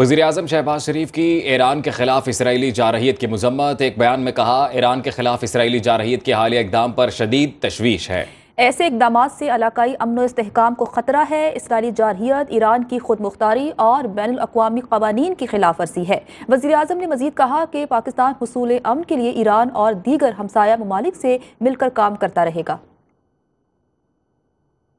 वजीर अजम शहबाज शरीफ की ईरान के खिलाफ इसराइली जारहीत की मजम्मत एक बयान में कहा ईरान के खिलाफ इसराइली जारहीत के हालिया इकदाम पर शदीद तशवीश है ऐसे इकदाम से इलाकई अमन इसकाम को ख़तरा है इसराइली जारहीत ईरान की खुद मुख्तारी और बैन अवी कवानीन की खिलाफ वर्जी है वजी अजम ने मजीद कहा कि पाकिस्तान हसूल अमन के लिए ईरान और दीगर हमसाया ममालिक से मिलकर काम करता रहेगा